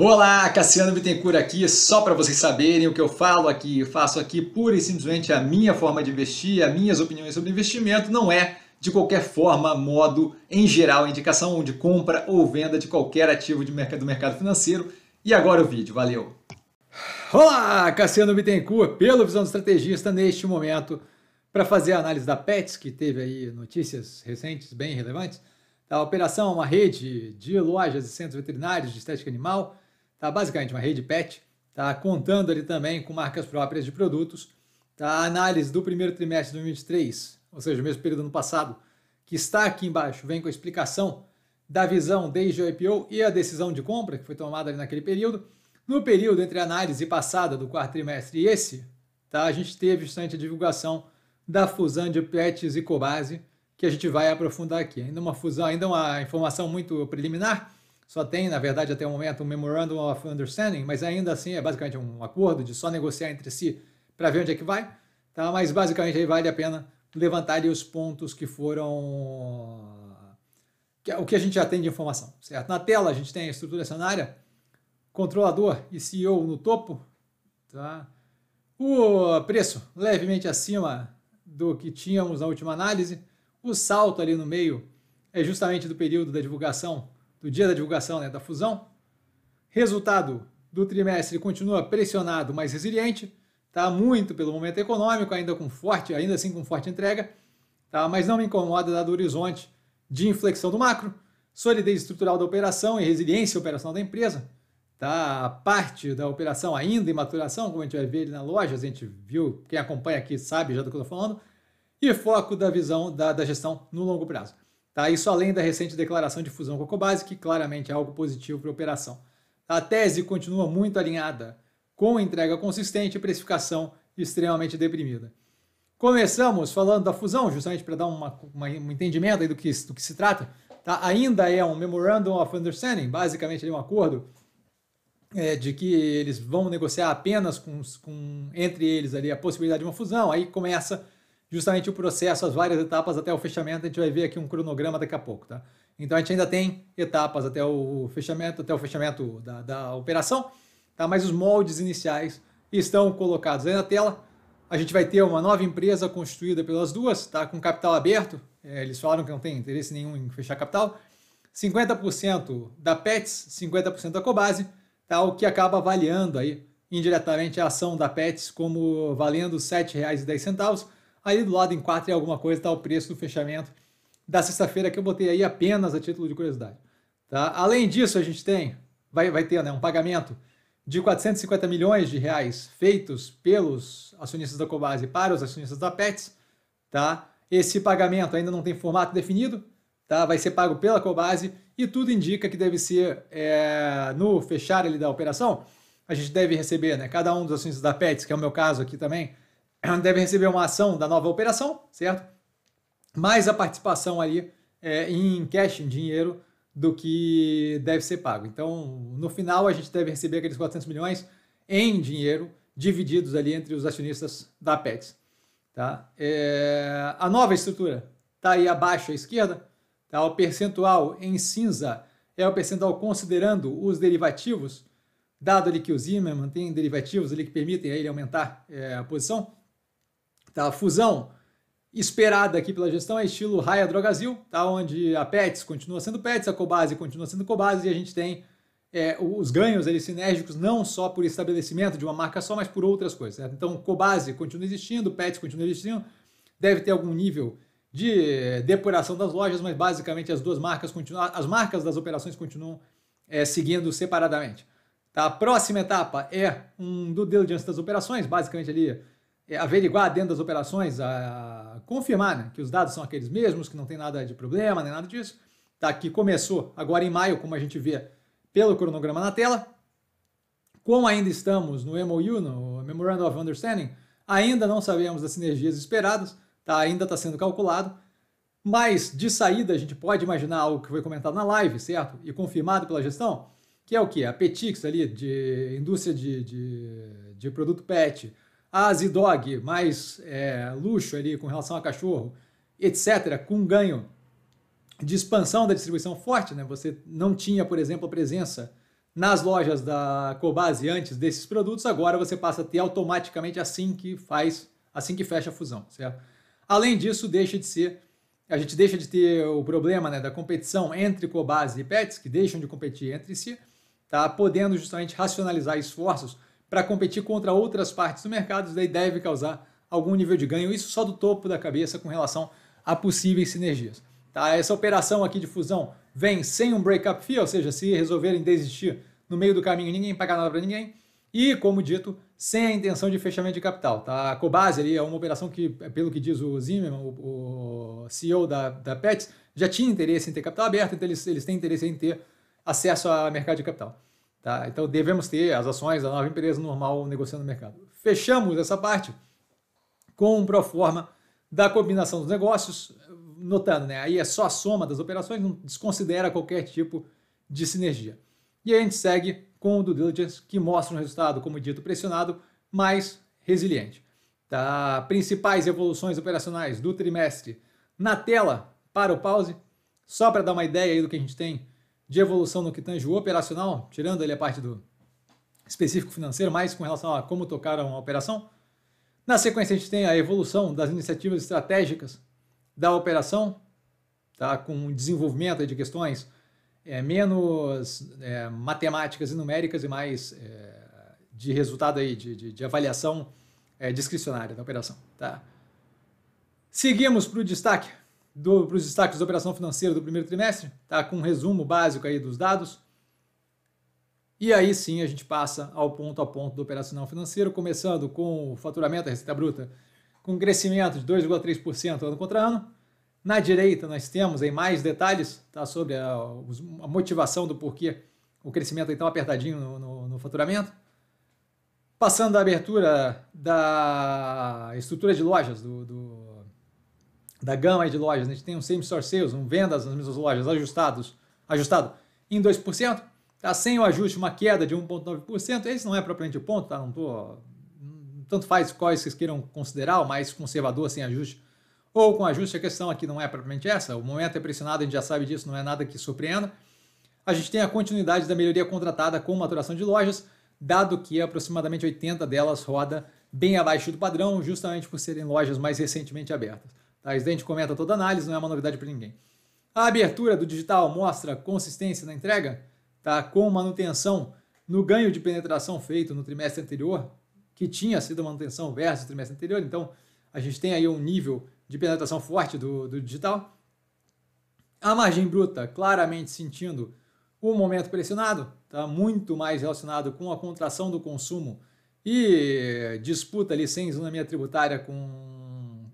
Olá, Cassiano Bittencourt aqui, só para vocês saberem o que eu falo aqui, eu faço aqui pura e simplesmente a minha forma de investir, as minhas opiniões sobre investimento, não é de qualquer forma, modo, em geral, indicação de compra ou venda de qualquer ativo de mercado, do mercado financeiro. E agora o vídeo, valeu! Olá, Cassiano Bittencourt, pelo Visão do Estrategista, neste momento, para fazer a análise da Pets, que teve aí notícias recentes bem relevantes, da operação, uma rede de lojas e centros veterinários de estética animal, tá? basicamente uma rede pet, tá? contando ali também com marcas próprias de produtos. Tá? A análise do primeiro trimestre de 2023, ou seja, o mesmo período do ano passado, que está aqui embaixo, vem com a explicação da visão desde o IPO e a decisão de compra que foi tomada ali naquele período. No período entre a análise passada do quarto trimestre e esse, tá, a gente teve justamente a divulgação da fusão de Pets e Cobase, que a gente vai aprofundar aqui. Ainda uma fusão, ainda uma informação muito preliminar, só tem, na verdade, até o momento, um Memorandum of Understanding, mas ainda assim é basicamente um acordo de só negociar entre si para ver onde é que vai. Tá? Mas basicamente aí vale a pena levantar os pontos que foram. É o que a gente já tem de informação, certo? Na tela a gente tem a estrutura acionária, controlador e CEO no topo, tá? O preço levemente acima do que tínhamos na última análise. O salto ali no meio é justamente do período da divulgação do dia da divulgação né, da fusão. Resultado do trimestre continua pressionado, mas resiliente. Tá muito pelo momento econômico, ainda com forte, ainda assim com forte entrega. Tá, mas não me incomoda dado o horizonte de inflexão do macro, solidez estrutural da operação e resiliência operacional da empresa. Tá, a parte da operação ainda em maturação, como a gente vai ver ali na loja, a gente viu, quem acompanha aqui sabe já do que eu estou falando, e foco da visão da, da gestão no longo prazo. Tá? Isso além da recente declaração de fusão com a Cobase, que claramente é algo positivo para a operação. A tese continua muito alinhada, com entrega consistente e precificação extremamente deprimida. Começamos falando da fusão, justamente para dar uma, uma, um entendimento do que, do que se trata. Tá? Ainda é um Memorandum of Understanding, basicamente é um acordo é, de que eles vão negociar apenas com, com, entre eles ali a possibilidade de uma fusão. Aí começa justamente o processo, as várias etapas até o fechamento. A gente vai ver aqui um cronograma daqui a pouco, tá? Então a gente ainda tem etapas até o fechamento, até o fechamento da, da operação, tá? Mas os moldes iniciais estão colocados aí na tela. A gente vai ter uma nova empresa constituída pelas duas, tá? Com capital aberto. É, eles falaram que não tem interesse nenhum em fechar capital. 50% da Pets, 50% da Cobase, tá? O que acaba avaliando aí indiretamente a ação da Pets como valendo R$ 7,10 ali do lado em 4 e alguma coisa está o preço do fechamento da sexta-feira que eu botei aí apenas a título de curiosidade. Tá? Além disso, a gente tem, vai, vai ter né, um pagamento de 450 milhões de reais feitos pelos acionistas da Cobase para os acionistas da Pets. Tá? Esse pagamento ainda não tem formato definido, tá? vai ser pago pela Cobase e tudo indica que deve ser é, no fechar ali da operação. A gente deve receber, né? Cada um dos acionistas da Pets, que é o meu caso aqui também, deve receber uma ação da nova operação, certo? Mais a participação ali é, em cash, em dinheiro, do que deve ser pago. Então, no final, a gente deve receber aqueles 400 milhões em dinheiro divididos ali entre os acionistas da Pets. Tá? É, a nova estrutura está aí abaixo à esquerda. Tá? O percentual em cinza é o percentual considerando os derivativos, dado ali que o Zimmer mantém derivativos ali que permitem a ele aumentar é, a posição. Tá? A fusão esperada aqui pela gestão é estilo Raia Drogazil, tá? onde a Pets continua sendo Pets, a Cobase continua sendo Cobase e a gente tem é, os ganhos eles, sinérgicos não só por estabelecimento de uma marca só, mas por outras coisas. Certo? Então, Cobase continua existindo, Pets continua existindo, deve ter algum nível de eh, depuração das lojas, mas basicamente as duas marcas continuam, as marcas das operações continuam é, seguindo separadamente. Tá? A próxima etapa é um do diligence das operações, basicamente ali é, averiguar dentro das operações, a confirmar né, que os dados são aqueles mesmos, que não tem nada de problema, nem nada disso. Tá, que começou agora em maio, como a gente vê pelo cronograma na tela. Como ainda estamos no MOU, no Memorandum of Understanding, ainda não sabemos das sinergias esperadas, tá, ainda está sendo calculado. Mas, de saída, a gente pode imaginar algo que foi comentado na live, certo? E confirmado pela gestão, que é o que? A Petix ali, de indústria de, de, de produto PET, Asi Dog, mais é, luxo ali com relação a cachorro, etc., com um ganho de expansão da distribuição forte, né? Você não tinha, por exemplo, a presença nas lojas da Cobase antes desses produtos, agora você passa a ter automaticamente assim que faz, assim que fecha a fusão, certo? Além disso, deixa de ser a gente deixa de ter o problema né, da competição entre Cobase e Pets, que deixam de competir entre si, tá? podendo justamente racionalizar esforços para competir contra outras partes do mercado, isso daí deve causar algum nível de ganho, isso só do topo da cabeça com relação a possíveis sinergias. Tá? Essa operação aqui de fusão vem sem um breakup fee, ou seja, se resolverem desistir no meio do caminho, ninguém pagar nada para ninguém, e, como dito, sem a intenção de fechamento de capital. Tá? A Cobase ali é uma operação que, pelo que diz o Zimmerman, o, o CEO da, da Pets, já tinha interesse em ter capital aberto, então eles, eles têm interesse em ter acesso a mercado de capital. Tá? Então devemos ter as ações da nova empresa normal negociando no mercado. Fechamos essa parte com um proforma forma da combinação dos negócios, notando, né? Aí é só a soma das operações, não desconsidera qualquer tipo de sinergia. E aí a gente segue com o due diligence, que mostra um resultado, como dito, pressionado, mas resiliente. Tá? Principais evoluções operacionais do trimestre na tela para o pause, só para dar uma ideia aí do que a gente tem de evolução no que tange o operacional, tirando ali a parte do específico financeiro, mais com relação a como tocaram a operação. Na sequência, a gente tem a evolução das iniciativas estratégicas da operação, tá? com desenvolvimento de questões é, menos é, matemáticas e numéricas e mais é, de resultado aí, de, de, de avaliação é, discricionária da operação. Tá? Seguimos para o destaque para os destaques da operação financeira do primeiro trimestre, tá? com um resumo básico aí dos dados. E aí sim a gente passa ao ponto a ponto do operacional financeiro, começando com o faturamento, a receita bruta, com crescimento de 2,3% ano contra ano. Na direita nós temos aí mais detalhes tá? sobre a, a motivação do porquê o crescimento é tão apertadinho no, no, no faturamento. Passando à abertura da estrutura de lojas do, do da gama de lojas, né? a gente tem um same-store sales, um vendas nas mesmas lojas ajustados, ajustado em 2%, tá? sem o ajuste, uma queda de 1,9%. Esse não é propriamente o ponto, tá? não tô hum, tanto faz quais vocês queiram considerar, o mais conservador sem ajuste ou com ajuste, a questão aqui não é propriamente essa. O momento é pressionado, a gente já sabe disso, não é nada que surpreenda. A gente tem a continuidade da melhoria contratada com maturação de lojas, dado que aproximadamente 80 delas roda bem abaixo do padrão, justamente por serem lojas mais recentemente abertas. A gente comenta toda análise, não é uma novidade para ninguém. A abertura do digital mostra consistência na entrega, tá? com manutenção no ganho de penetração feito no trimestre anterior, que tinha sido manutenção versus o trimestre anterior. Então, a gente tem aí um nível de penetração forte do, do digital. A margem bruta claramente sentindo o momento pressionado, tá? muito mais relacionado com a contração do consumo e disputa ali sem isonomia tributária com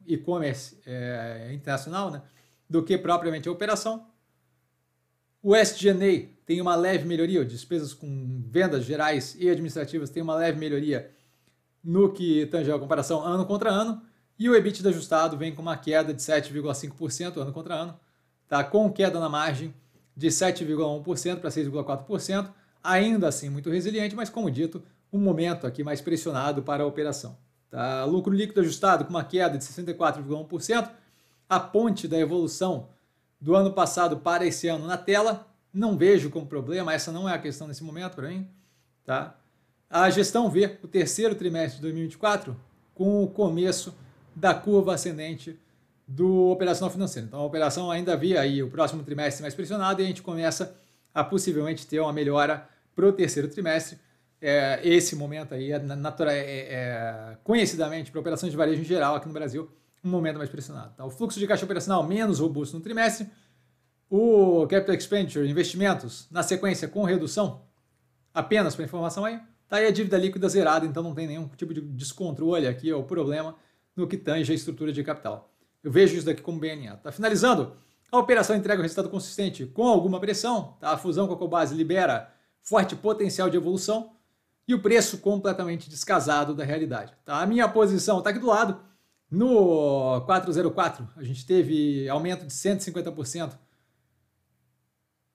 e-commerce é, internacional, né, do que propriamente a operação. O SG&A tem uma leve melhoria, despesas com vendas gerais e administrativas tem uma leve melhoria no que tange a comparação ano contra ano, e o EBITDA ajustado vem com uma queda de 7,5% ano contra ano, tá? com queda na margem de 7,1% para 6,4%, ainda assim muito resiliente, mas como dito, um momento aqui mais pressionado para a operação. Tá? Lucro líquido ajustado com uma queda de 64,1%. A ponte da evolução do ano passado para esse ano na tela. Não vejo como problema, essa não é a questão nesse momento para mim. Tá? A gestão vê o terceiro trimestre de 2024 com o começo da curva ascendente do operacional financeiro. Então a operação ainda via aí o próximo trimestre mais pressionado e a gente começa a possivelmente ter uma melhora para o terceiro trimestre é, esse momento aí é, natura, é, é, é, conhecidamente para operações de varejo em geral aqui no Brasil, um momento mais pressionado. Tá? O fluxo de caixa operacional menos robusto no trimestre, o capital expenditure, investimentos, na sequência com redução, apenas para informação aí, tá aí a dívida líquida zerada, então não tem nenhum tipo de descontrole aqui ou problema no que tange a estrutura de capital. Eu vejo isso daqui como BNA. Tá finalizando, a operação entrega um resultado consistente com alguma pressão, tá? a fusão com a Cobase libera forte potencial de evolução, e o preço completamente descasado da realidade. Tá? A minha posição está aqui do lado. No 404, a gente teve aumento de 150%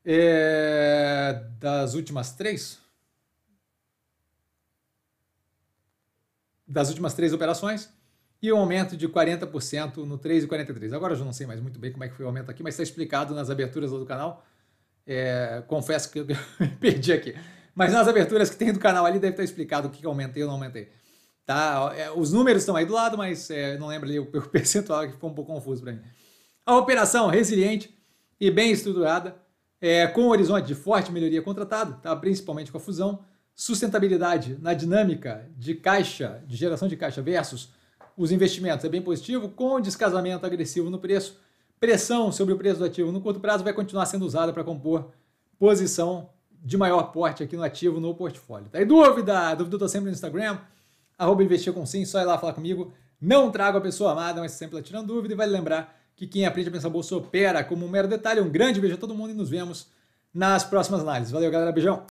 é, das últimas três. Das últimas três operações e um aumento de 40% no 3,43. Agora eu já não sei mais muito bem como é que foi o aumento aqui, mas está explicado nas aberturas do canal. É, confesso que eu perdi aqui mas nas aberturas que tem do canal ali deve estar explicado o que aumentei ou não aumentei. Tá? É, os números estão aí do lado, mas é, não lembro ali o, o percentual que ficou um pouco confuso para mim. A operação resiliente e bem estruturada, é, com um horizonte de forte melhoria contratado, tá? principalmente com a fusão, sustentabilidade na dinâmica de caixa, de geração de caixa versus os investimentos é bem positivo, com descasamento agressivo no preço, pressão sobre o preço do ativo no curto prazo vai continuar sendo usada para compor posição de maior porte aqui no ativo, no portfólio. Tá aí dúvida? Dúvida eu tô sempre no Instagram, arroba investir com sim, só ir lá falar comigo. Não trago a pessoa amada, mas sempre lá tirando dúvida. E vale lembrar que quem aprende a pensar bolsa opera como um mero detalhe. Um grande beijo a todo mundo e nos vemos nas próximas análises. Valeu, galera. Beijão.